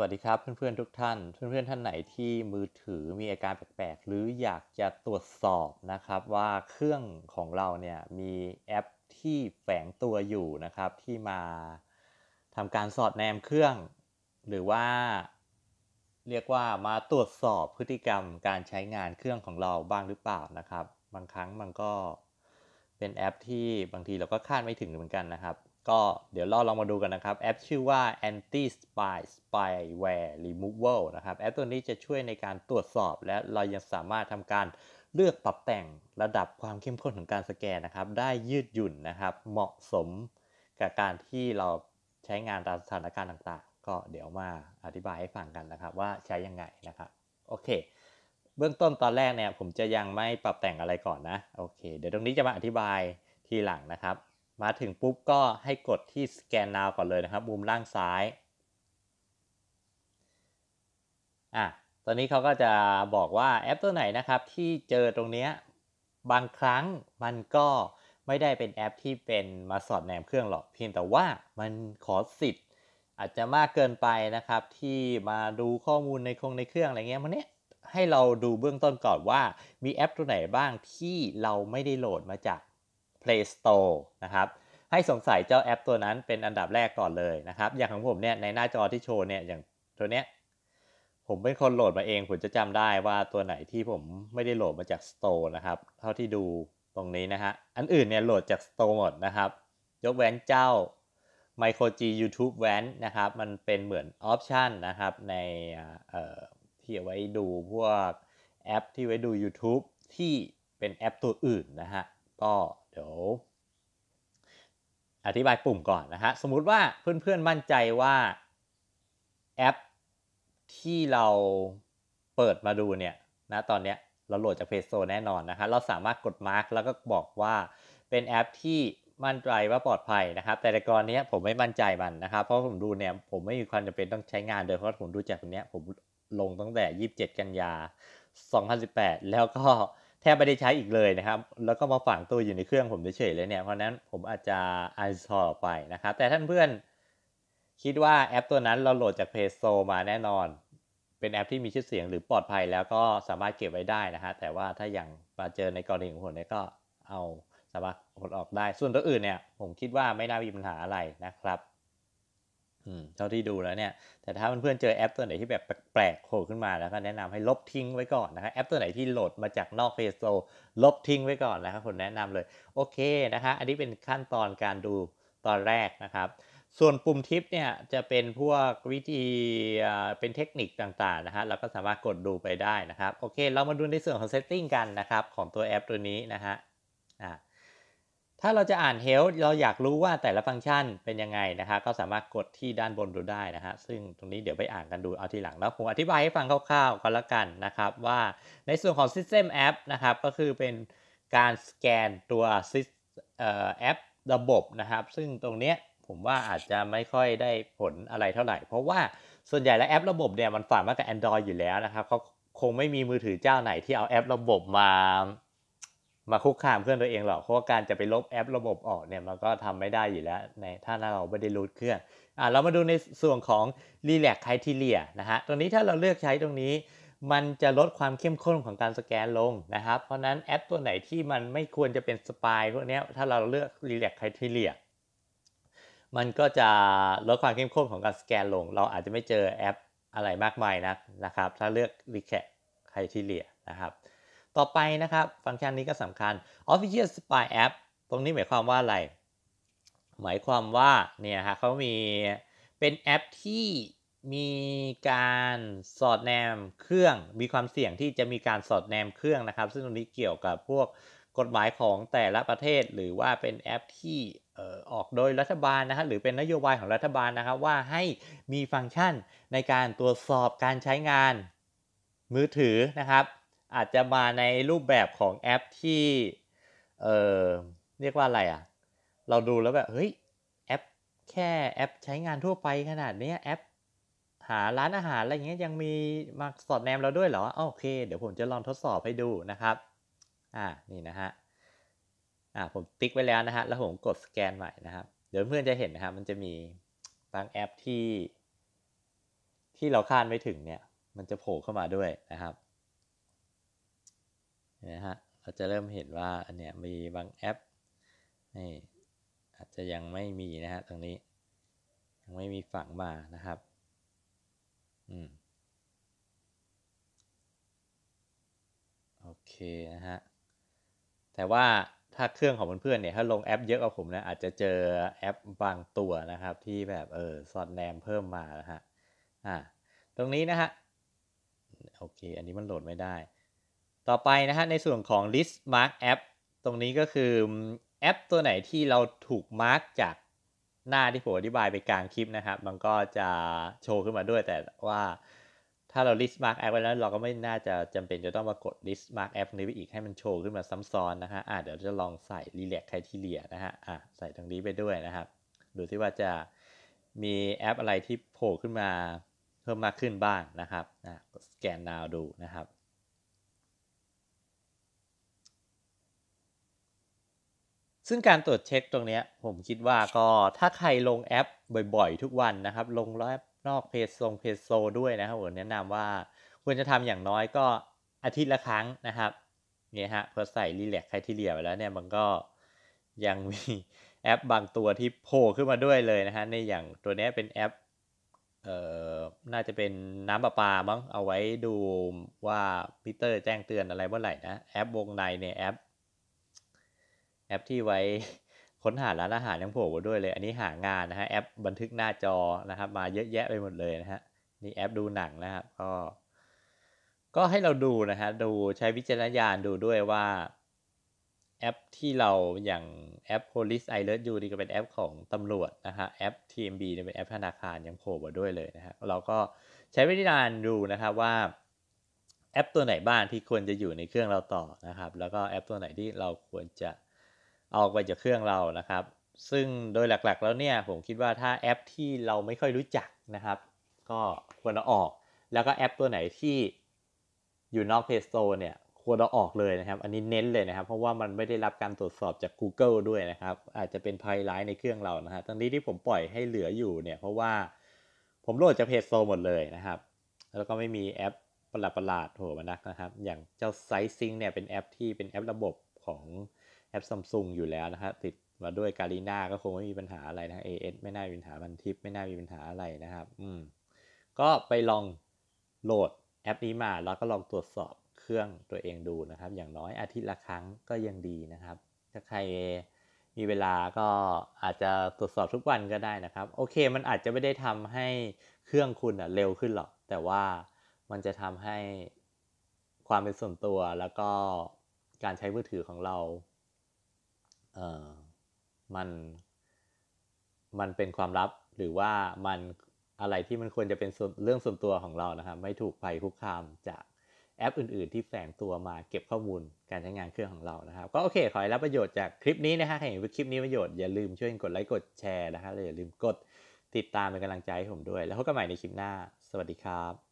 วัสดีครับเพื่อนๆทุกท่านเพื่อนๆท่านไหนที่มือถือมีอาการแปลกๆ หรืออยากจะตรวจสอบนะครับ ว่าเครื่องของเราเนี่ยมีแอปที่แฝงตัวอยู่นะครับ ที่มาทำการสอดแนมเครื่อง หรือว่า เรียกว่ามาตรวจสอบพฤติกรรมการใช้งานเครื่องของเราบ้างหรือเปล่านะครับ บางครั้งมันก็เป็นแอปที่บางทีเราก็คาดไม่ถึงเหมือนกันนะครับก็เดี๋ยวเราลองมาดูกันนะครับแอปชื่อว่า Anti Spy Spyware Removal นะครับแอปตัวนี้จะช่วยในการตรวจสอบ และเรายังสามารถทำการเลือกปรับแต่งระดับความเข้มข้นของการสแกนนะครับ ได้ยืดหยุ่นนะครับ เหมาะสมกับการที่เราใช้งานตามสถานการณ์ต่าง ๆ ก็เดี๋ยวมาอธิบายให้ฟังกันนะครับ ว่าใช้ยังไงนะครับ โอเค เบื้องต้นตอนแรกเนี่ยผมจะยังไม่ปรับแต่งอะไรก่อนนะโอเค เดี๋ยวตรงนี้จะมาอธิบายทีหลังนะครับมาถึงปุ๊บก็ให้กดที่สแกน now ก่อนเลยนะครับมุมล่างซ้ายอ่ะตอนนี้เขาก็จะบอกว่าแอปตัวไหนนะครับ ที่เจอตรงเนี้ยบางครั้งมันก็ไม่ได้เป็นแอป ที่เป็นมาสอดแนมเครื่องหรอกเพียงแต่ว่ามันขอสิทธิ์ อาจจะมากเกินไปนะครับ ที่มาดูข้อมูลในคงในเครื่องอะไรเงี้ยมันเนี้ยให้เราดูเบื้องต้นก่อนว่ามีแอปตัวไหนบ้างที่เราไม่ได้โหลดมาจาก Play Store นะครับ ให้สงสัยเจ้าแอปตัวนั้นเป็นอันดับแรกก่อนเลยนะครับอย่างของผมเนี่ยในหน้าจอที่โชว์เนี่ยอย่างตัวเนี้ย ผมเป็นคนโหลดมาเองผมจะจำได้ว่าตัวไหนที่ผมไม่ได้โหลดมาจาก Store นะครับเท่าที่ดูตรงนี้นะฮะอันอื่นเนี่ยโหลดจาก Store หมดนะครับยกแว้นเจ้า Micro G YouTube v a n นะครับ มันเป็นเหมือนออปชันนะครับในที่เอาไว้ดูพวกแอปที่ไว้ดู YouTube ที่เป็นแอปตัวอื่นนะฮะก็เดี๋ยว อธิบายปุ่มก่อนนะฮะสมมุติว่าเพื่อนๆมั่นใจว่าแอปที่เราเปิดมาดูเนี่ยนะตอนเนี้ยเราโหลดจากเพจโซแน่นอนนะครับเราสามารถกดมาร์กแล้วก็บอกว่าเป็นแอปที่มั่นใจว่าปลอดภัยนะครับแต่ในกรณีนี้ผมไม่มั่นใจมันนะครับเพราะผมดูเนี่ยผมไม่มีความจำเป็นต้องใช้งานเลยเพราะผมดูจากตรงนี้ผมลงตั้งแต่ 27 กันยา 2018 แล้วก็ทบไม่ได้ใช้อีกเลยนะครับ แล้วก็มาฝังตัวอยู่ในเครื่องผมเฉยๆเลยเนี่ย เพราะนั้นผมอาจจะอินสตอลไปนะครับ แต่ท่านเพื่อนคิดว่าแอปตัวนั้นเราโหลดจาก Play Store มาแน่นอน เป็นแอปที่มีชื่อเสียงหรือปลอดภัยแล้วก็สามารถเก็บไว้ได้นะฮะ แต่ว่าถ้าอย่างมาเจอในกรณีของผมเนี่ยก็เอาสามารถกดออกได้ ส่วนตัวอื่นเนี่ย ผมคิดว่าไม่น่ามีปัญหาอะไรนะครับเท่าที่ดูแล้วเนี่ย แต่ถ้าเพื่อนเจอแอปตัวไหนที่แบบแปลกๆโผล่ขึ้นมา แล้วก็แนะนำให้ลบทิ้งไว้ก่อนนะครับแอปตัวไหนที่โหลดมาจากนอกเฟ a โตลบทิ้งไว้ก่อนนะครับผมแนะนำเลย โอเคนะคะอันนี้เป็นขั้นตอนการดูตอนแรกนะครับ ส่วนปุ่มทิปเนี่ยจะเป็นพวกวิธีเป็นเทคนิคต่างๆนะฮะเราก็สามารถกดดูไปได้นะครับ โอเค เรามาดูในส่วนของเซตติ้งกันนะครับ ของตัวแอปตัวนี้นะฮะ อ่าถ้าเราจะอ่านเฮลเราอยากรู้ว่าแต่ละฟังก์ชันเป็นยังไงนะคะก็สามารถกดที่ด้านบนดูได้นะฮะซึ่งตรงนี้เดี๋ยวไปอ่านกันดูเอาทีหลังแล้วผมอธิบายให้ฟังคร่าวๆก็แล้วกันนะครับ ว่าในส่วนของ System App นะครับก็คือเป็นการสแกนตัวแอประบบนะครับซึ่งตรงเนี้ยผมว่าอาจจะไม่ค่อยได้ผลอะไรเท่าไหร่ เพราะว่าส่วนใหญ่แล้วแอประบบเนี่ยมันฝามากับ Android อยู่แล้วนะครับเขาคงไม่มีมือถือเจ้าไหนที่เอาแอป ระบบมามาคุกคามเครื่องตัวเองหรอกเพราะการจะไปลบแอป ระบบออกเนี่ยมันก็ทำไม่ได้อยู่แล้ว ในถ้าเราไม่ได้รูทเครื่องอ่าเรามาดูในส่วนของ Relax Criteria นะฮะตรงนี้ถ้าเราเลือกใช้ตรงนี้ มันจะลดความเข้มข้นของการสแกนลงนะครับเพราะนั้นแอปตัวไหนที่มันไม่ควรจะเป็นสปายพวกนี้ถ้าเราเลือก Relax Criteria มันก็จะลดความเข้มข้นของการสแกนลง เราอาจจะไม่เจอแอป อะไรมากมายนะนะครับ ถ้าเลือก Relax Criteria นะครับต่อไปนะครับฟังก์ชันนี้ก็สำคัญ Official Spy App ตรงนี้หมายความว่าอะไร หมายความว่าเนี่ยฮะเขามีเป็นแอปที่มีการสอดแนมเครื่อง มีความเสี่ยงที่จะมีการสอดแนมเครื่องนะครับ ซึ่งตรงนี้เกี่ยวกับพวกกฎหมายของแต่ละประเทศหรือว่าเป็นแอปที่ออกโดยรัฐบาลนะครับหรือเป็นนโยบายของรัฐบาลนะครับ ว่าให้มีฟังก์ชันในการตรวจสอบการใช้งานมือถือนะครับอาจจะมาในรูปแบบของแอปที่ เออเรียกว่าอะไรอะ่ะ เราดูแล้วแบบ เฮ้ย แอปแค่แอปใช้งานทั่วไปขนาดนี้แอป หาร้านอาหารอะไรเงี้ยยังมีมาสอดแนมเราด้วยเหรอ โอเค เดี๋ยวผมจะลองทดสอบให้ดูนะครับ อ่า นี่นะฮะ อ่าผมติ๊กไว้แล้วนะฮะ แล้วผมกดสแกนใหม่นะครับ เดี๋ยวเพื่อนจะเห็นนะครับ มันจะมีบางแอปที่ ที่เราคาดไม่ถึงเนี่ย มันจะโผล่เข้ามาด้วยนะครับนะฮะเราจะเริ่มเห็นว่าอันเนี้ยมีบางแอปนี่อาจจะยังไม่มีนะฮะตรงนี้ ยังไม่มีฝังมานะครับอืมโอเคนะฮะแต่ว่าถ้าเครื่องของเพื่อนๆเนี่ยถ้าลงแอปเยอะกว่าผมนะอาจจะเจอแอปบางตัวนะครับ ที่แบบเออสอดแนมเพิ่มมานะฮะอ่าตรงนี้นะฮะโอเคอันนี้มันโหลดไม่ได้ต่อไปนะฮะในส่วนของ list mark app ตรงนี้ก็คือแอปตัวไหนที่เราถูกมาร์กจากหน้าที่ผมอธิบายไปกลางคลิปนะครับมันก็จะโชว์ขึ้นมาด้วย แต่ว่าถ้าเรา list mark app ไว้แล้วเราก็ไม่น่าจะจำเป็นจะต้องมากด list mark app นี้ไปอีกให้มันโชว์ขึ้นมาซ้ำซ้อนนะฮะอ่ะเดี๋ยวจะลองใส่ relax criteria นะฮะอ่ะใส่ตรงนี้ไปด้วยนะครับ ดูที่ว่าจะมีแอปอะไรที่โผล่ขึ้นมาเพิ่มมากขึ้นบ้างนะครับอ่ะสแกน now ดูนะครับซึ่งการตรวจเช็คตรงนี้ผมคิดว่า ก็ถ้าใครลงแอปบ่อย ๆ ทุกวันนะครับ ลงแอปนอกเพจทรงเพจโซด้วยนะครับผมแนะนำว่า ควรจะทำอย่างน้อยก็อาทิตย์ละครั้งนะครับเนี่ยฮะพอใส่รีแลกไคทีเรียไปแล้วเนี่ย มันก็ยังมีแอปบางตัวที่โผล่ขึ้นมาด้วยเลยนะฮะในอย่างตัวนี้เป็นแอปเอ่อน่าจะเป็นน้ำประปามั้งเอาไว้ดูว่ามิเตอร์แจ้งเตือนอะไรเมื่อไหร่นะแอปวงในเนี่ยแอปแอปที่ไว้ค้นหาร้านอาหารยังโผล่มาด้วยเลย อันนี้หางานนะฮะ แอป บันทึกหน้าจอนะครับ มาเยอะแยะไปหมดเลยนะฮะ นี่แอปดูหนังนะครับ ก็ ก็ให้เราดูนะฮะ ดูใช้วิจารณญาณดูด้วยว่าแอปที่เราอย่างแอป police alert you นี่ก็เป็นแอปของตำรวจนะฮะแอป TMB เนี่ยเป็นแอปธนาคารยังโผล่มาด้วยเลยนะฮะ เราก็ใช้วิจารณญาณดูนะครับว่าแอปตัวไหนบ้างที่ควรจะอยู่ในเครื่องเราต่อนะครับ แล้วก็แอปตัวไหนที่เราควรจะออกไปจากเครื่องเรานะครับ ซึ่งโดยหลักๆแล้วเนี่ยผมคิดว่าถ้าแอปที่เราไม่ค่อยรู้จักนะครับ ก็ควรจอออกแล้วก็แอปตัวไหนที่อยู่นอก Play Store เนี่ยควรจอออกเลยนะครับ อันนี้เน้นเลยนะครับเพราะว่ามันไม่ได้รับการตรวจสอบจาก Google ด้วยนะครับอาจจะเป็นภัยร้ายในเครื่องเรานะฮะตอนนี้ที่ผมปล่อยให้เหลืออยู่เนี่ย เพราะว่าผมโหลดจากเพจโซหมดเลยนะครับแล้วก็ไม่มีแอปประหลาดๆโผล่มานักนะครับ อย่างเจ้าไซซิงเนี่ยเป็นแอปที่เป็นแอประบบของแอปซัมซุงอยู่แล้วนะครับติดมาด้วยการีนาก็คงไม่มีปัญหาอะไรนะ AS ไม่น่ามีปัญหาบันทิปไม่น่ามีปัญหาอะไรนะครับ อืมก็ไปลองโหลดแอปนี้มา แล้วก็ลองตรวจสอบเครื่องตัวเองดูนะครับ อย่างน้อยอาทิตย์ละครั้งก็ยังดีนะครับ ถ้าใครมีเวลาก็อาจจะตรวจสอบทุกวันก็ได้นะครับ โอเค มันอาจจะไม่ได้ทำให้เครื่องคุณอะเร็วขึ้นหรอกแต่ว่ามันจะทำให้ความเป็นส่วนตัว แล้วก็การใช้มือถือของเราเออมันมันเป็นความลับหรือว่ามันอะไรที่มันควรจะเป็นเรื่องส่วนตัวของเรานะครับไม่ถูกไัคุกคามจากแอปอื่นๆที่แฝงตัวมาเก็บข้อมูลการใช้งานเครื่องของเรานะครับก็โอเคขอให้รับประโยชน์จากคลิปนี้นะฮะับเห็นคลิปนี้ประโยชน์อย่าลืมช่วยกดไลค์กดแชร์นะฮะแลวอย่าลืมกดติดตามเป็นกำลังใจให้ผมด้วย แล้วพบกันใหม่ในคลิปหน้า สวัสดีครับ